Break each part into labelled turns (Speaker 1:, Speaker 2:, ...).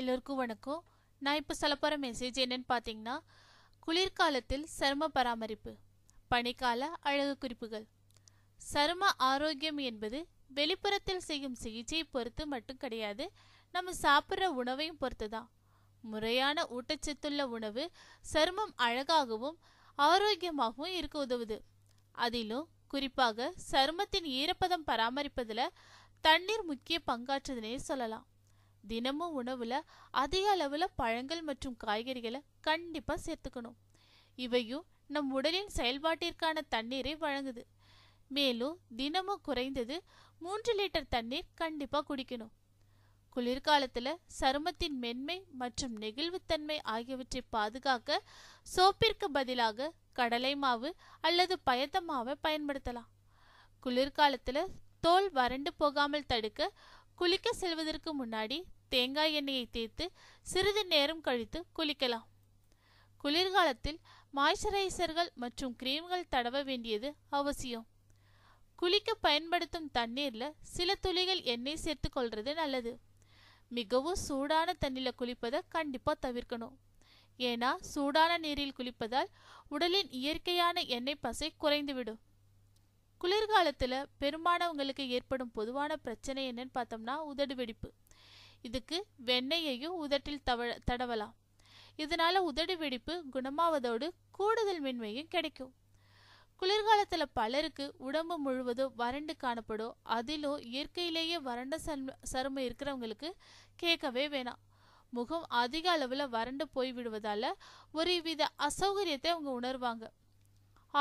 Speaker 1: எல்லோருக்கும் வணக்கம் நான் இப்போ சொல்ல போகிற மெசேஜ் என்னன்னு பார்த்தீங்கன்னா குளிர்காலத்தில் சரும பராமரிப்பு பனிக்கால அழகு குறிப்புகள் சரும ஆரோக்கியம் என்பது வெளிப்புறத்தில் செய்யும் சிகிச்சையை பொறுத்து மட்டும் கிடையாது நம்ம சாப்பிட்ற உணவையும் பொறுத்து தான் முறையான ஊட்டச்சத்துள்ள உணவு சருமம் அழகாகவும் ஆரோக்கியமாகவும் இருக்க உதவுது அதிலும் குறிப்பாக சருமத்தின் ஈரப்பதம் பராமரிப்பதில் தண்ணீர் முக்கிய பங்காற்றுதுனே சொல்லலாம் தினமும் உணவுல அதிக அளவுல பழங்கள் மற்றும் காய்கறிகளை கண்டிப்பா சேர்த்துக்கணும் இவையும் நம் உடலின் செயல்பாட்டிற்கான தண்ணீரை வழங்குது மேலும் தினமும் குறைந்தது மூன்று லிட்டர் தண்ணீர் கண்டிப்பா குடிக்கணும் குளிர்காலத்துல சருமத்தின் மென்மை மற்றும் நெகிழ்வுத்தன்மை ஆகியவற்றை பாதுகாக்க சோப்பிற்கு பதிலாக கடலை மாவு அல்லது பயத்த மாவை பயன்படுத்தலாம் குளிர்காலத்துல தோல் வறண்டு போகாமல் தடுக்க குளிக்க செல்வதற்கு முன்னாடி தேங்காய் எண்ணெயை தேய்த்து சிறிது நேரம் கழித்து குளிக்கலாம் குளிர்காலத்தில் மாய்ஸ்சரைசர்கள் மற்றும் கிரீம்கள் தடவ வேண்டியது அவசியம் குளிக்க பயன்படுத்தும் தண்ணீரில் சில துளிகள் எண்ணெய் சேர்த்து கொள்வது நல்லது மிகவும் சூடான தண்ணியில் குளிப்பதை கண்டிப்பாக தவிர்க்கணும் ஏன்னா சூடான நீரில் குளிப்பதால் உடலின் இயற்கையான எண்ணெய் பசை குறைந்துவிடும் குளிர்காலத்தில் பெரும்பாலானவங்களுக்கு ஏற்படும் பொதுவான பிரச்சனை என்னன்னு பார்த்தோம்னா உதடு வெடிப்பு இதுக்கு வெண்ணெயையும் உதட்டில் தவ தடவலாம் இதனால உதடு வெடிப்பு குணமாவதோடு கூடுதல் மென்மையும் கிடைக்கும் குளிர்காலத்தில் பலருக்கு உடம்பு முழுவதும் வறண்டு காணப்படும் அதிலும் இயற்கையிலேயே வறண்ட சருமம் இருக்கிறவங்களுக்கு கேட்கவே வேணாம் முகம் அதிக அளவில் வறண்டு போய் விடுவதால் ஒரு வித அசௌகரியத்தை அவங்க உணர்வாங்க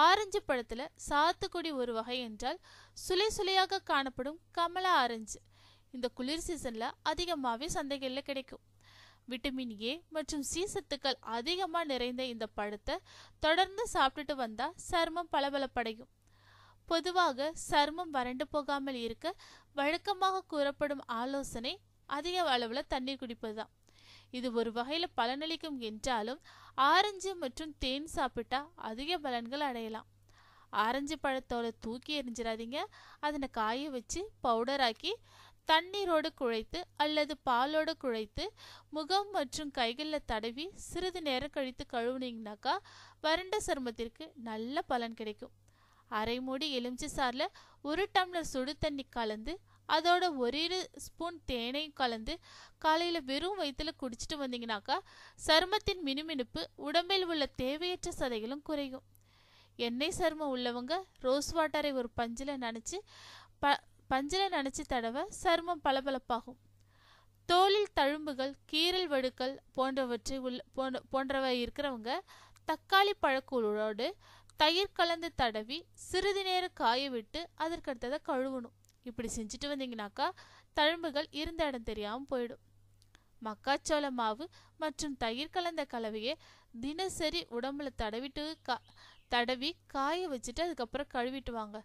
Speaker 1: ஆரஞ்சு பழத்தில் சாத்துக்குடி ஒரு வகை என்றால் சுலை சுலையாக காணப்படும் கமலா ஆரஞ்சு இந்த குளிர் சீசனில் அதிகமாகவே சந்தைகளில் கிடைக்கும் விட்டமின் ஏ மற்றும் சி சத்துக்கள் அதிகமாக நிறைந்த இந்த பழத்தை தொடர்ந்து சாப்பிட்டுட்டு வந்தால் சர்மம் பளபளப்படையும் பொதுவாக சர்மம் வறண்டு போகாமல் இருக்க வழக்கமாக கூறப்படும் ஆலோசனை அதிக அளவில் தண்ணீர் குடிப்பது தான் இது ஒரு வகையில் பலனளிக்கும் என்றாலும் ஆரஞ்சு மற்றும் தேன் சாப்பிட்டா அதிக பலன்கள் அடையலாம் ஆரஞ்சு பழத்தோட தூக்கி எரிஞ்சிடாதீங்க அதனை காய வச்சு பவுடராக்கி தண்ணீரோடு குழைத்து அல்லது பாலோடு குழைத்து முகம் மற்றும் கைகளில் தடவி சிறிது நேரம் கழித்து கழுவுனீங்கனாக்கா வறண்ட சருமத்திற்கு நல்ல பலன் கிடைக்கும் அரை மூடி எலுமிச்சை சாரில் ஒரு டம்ளர் சுடு தண்ணி கலந்து அதோட ஒரு ஸ்பூன் தேனையும் கலந்து காலையில் வெறும் வயிற்றுல குடிச்சிட்டு வந்தீங்கனாக்கா சருமத்தின் மினுமினுப்பு உடம்பில் உள்ள தேவையற்ற சதைகளும் குறையும் எண்ணெய் சருமம் உள்ளவங்க ரோஸ் வாட்டரை ஒரு பஞ்சில் நினச்சி ப பஞ்சில் நினச்சி தடவை சருமம் பளபளப்பாகும் தோலில் தழும்புகள் கீரல் வடுக்கள் போன்றவற்றை உள்ள போன்ற போன்றவை இருக்கிறவங்க தக்காளி பழக்கூழோடு தயிர் கலந்து தடவி சிறிது நேரம் காய விட்டு அதற்கடுத்ததை கழுவணும் இப்படி செஞ்சுட்டு வந்தீங்கனாக்கா தழும்புகள் இருந்த இடம் தெரியாமல் போயிடும் மக்காச்சோள மாவு மற்றும் தயிர் கலந்த கலவையை தினசரி உடம்புல தடவிட்டு கா தடவி காய வச்சுட்டு அதுக்கப்புறம் கழுவிட்டு வாங்க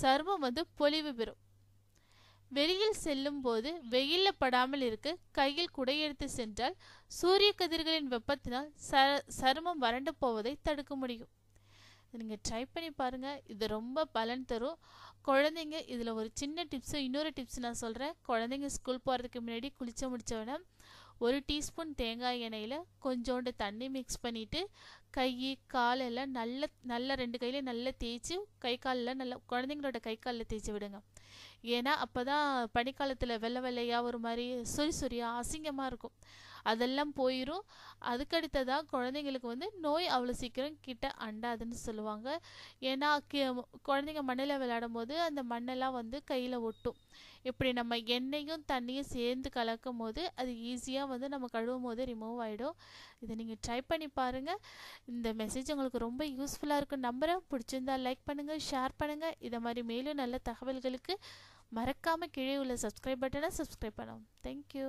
Speaker 1: சர்மம் வந்து பொலிவு பெறும் வெளியில் செல்லும் போது வெயில படாமல் இருக்க கையில் குடை எடுத்து சென்றால் சூரிய கதிர்களின் வெப்பத்தினால் ச சருமம் வறண்டு போவதை தடுக்க முடியும் நீங்கள் ட்ரை பண்ணி பாருங்கள் இது ரொம்ப பலன் தரும் குழந்தைங்க இதில் ஒரு சின்ன டிப்ஸும் இன்னொரு டிப்ஸ் நான் சொல்கிறேன் குழந்தைங்க ஸ்கூல் போகிறதுக்கு முன்னாடி குளிச்ச முடித்தவொடனே ஒரு டீஸ்பூன் தேங்காய் எண்ணெயில் கொஞ்சோண்டு தண்ணி மிக்ஸ் பண்ணிவிட்டு கை காலெல்லாம் நல்ல நல்லா ரெண்டு கையிலையும் நல்லா தேய்ச்சி கை காலில் நல்லா குழந்தைங்களோட கை காலில் தேய்ச்சி விடுங்க ஏன்னா அப்போ தான் பனிக்காலத்தில் வெள்ளை வெள்ளையாக ஒரு மாதிரி சொறி சுரியாக அசிங்கமாக இருக்கும் அதெல்லாம் போயிடும் அதுக்கடுத்ததாக குழந்தைங்களுக்கு வந்து நோய் அவ்வளோ சீக்கிரம் கிட்ட அண்டாதுன்னு சொல்லுவாங்க ஏன்னா குழந்தைங்க மண்ணில் விளையாடும் போது அந்த மண்ணெல்லாம் வந்து கையில் ஒட்டும் இப்படி நம்ம எண்ணெயும் தண்ணியும் சேர்ந்து கலக்கும் போது அது ஈஸியாக வந்து நம்ம கழுவும் போது ரிமூவ் ஆகிடும் இதை நீங்கள் ட்ரை பண்ணி பாருங்கள் இந்த மெசேஜ் உங்களுக்கு ரொம்ப யூஸ்ஃபுல்லாக இருக்கும் நம்புகிறேன் பிடிச்சிருந்தா லைக் பண்ணுங்கள் ஷேர் பண்ணுங்கள் இதை மாதிரி மேலும் நல்ல தகவல்களுக்கு மறக்காமல் கீழே உள்ள சப்ஸ்கிரைப் பட்டனை சப்ஸ்கிரைப் பண்ணவும் தேங்க்யூ